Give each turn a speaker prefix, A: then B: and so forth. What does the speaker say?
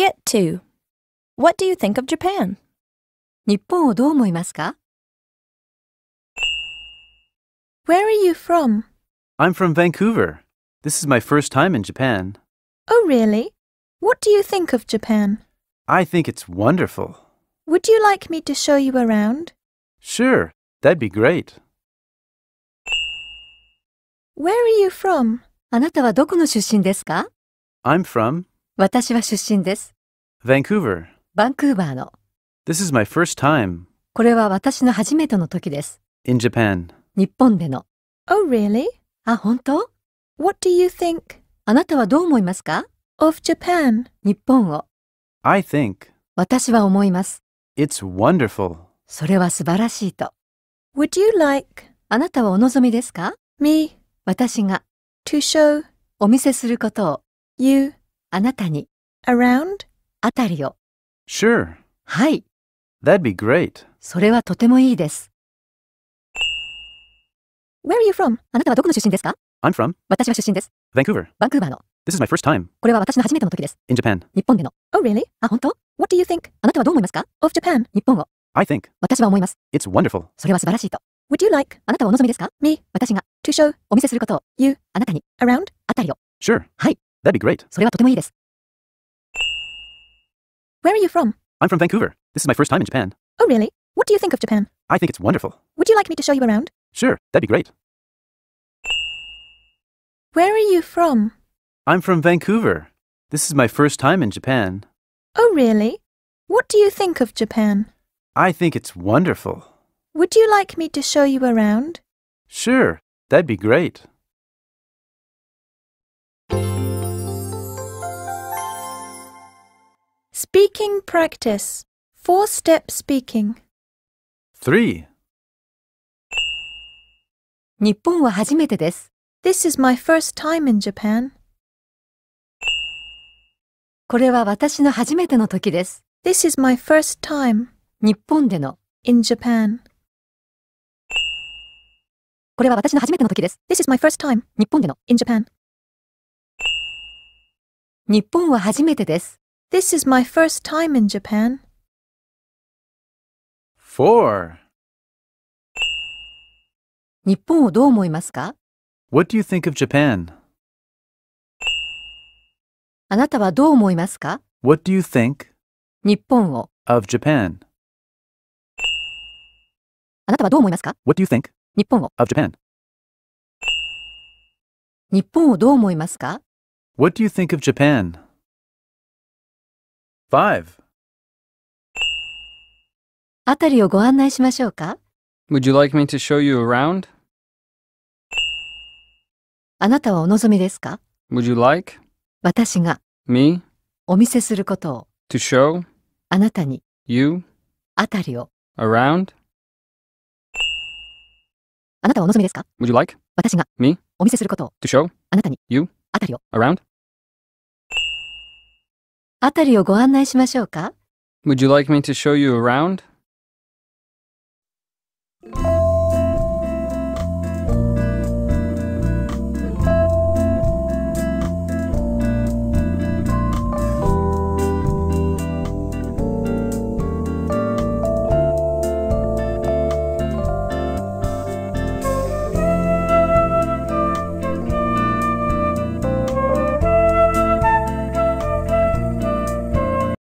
A: get to? What do you think of Japan?
B: 日本をどう思いますか Where are
A: you from?
C: I'm from Vancouver. This is my first time in Japan.
A: Oh, really? What do you think of Japan?
C: I think it's wonderful.
A: Would you like me to show you around?
C: Sure, that'd be great.
A: Where are you from? あなたはどこの出身ですか
C: I'm from
B: 私は出身です。
C: Vancouver
B: Vancouver.
C: This is my first time
B: これは私の初めての時です
C: in Japan
B: 日本での Oh, really? あ、本当 What do you think あなたはどう思いますか of Japan? 日本を
C: I think
B: 私は思います
C: it's wonderful
B: それは素晴らしいと Would you like あなたはお望みですか me 私が to show お見せすることを you あなたに around? あたりを。Sure. はい。That'd
C: be great.
B: それはとてもいいです。Where are you from? あなたはどこの出身ですか ?I'm from 私は出身です。Vancouver. バンクーバーの。This is my first time. これは私の初めての時です。In Japan. 日本での。Oh, really? あ、本当 ?What do you think? あなたはどう思いますか ?Of Japan. 日本を。I think. 私は思います。It's wonderful. それは素晴らしいと。Would you like? あなたはお望みですか ?Me. 私が。
A: To show. お見せすることを。You. あなたに。Around. あたりを。Sure. はい。That'd be great. それはとてもいいです。Where are you from?
C: I'm from Vancouver. This is my first time in Japan.
A: Oh, really? What do you think of Japan?
C: I think it's wonderful.
A: Would you like me to show you around?
C: Sure, that'd be great.
A: Where are you from?
C: I'm from Vancouver. This is my first time in Japan.
A: Oh, really? What do you think of Japan?
C: I think it's wonderful.
A: Would you like me to show you around?
C: Sure, that'd be great.
A: Speaking practice. Four step speaking. 3. 日本は初めてです。This is my first time in Japan. これは私の初めての時です。This is my first time 日本での。in Japan. これは私の初めての時です。This is my first time 日本での。in Japan. 日本は初めてです。This is my first time in Japan.
C: 4.
B: 日本をどう思いますか
C: What do you think of Japan?
B: あなたはどう思いますか
C: What do you think
B: of Japan? あなたはどう思いますか What do you think of Japan? 日本をどう思いますか
C: What do you think of Japan?
B: 5. あたりをご案内しましょうか Would you like me to show you around? あなたはお望みですか Would you like 私が me お見せすることを to show あなたに you あたりを around? あなたはお望みですか Would you like 私が me お見せすることを to show あなたに you あたりを around? 辺りをご案内しましょうか Would you like me to show you around?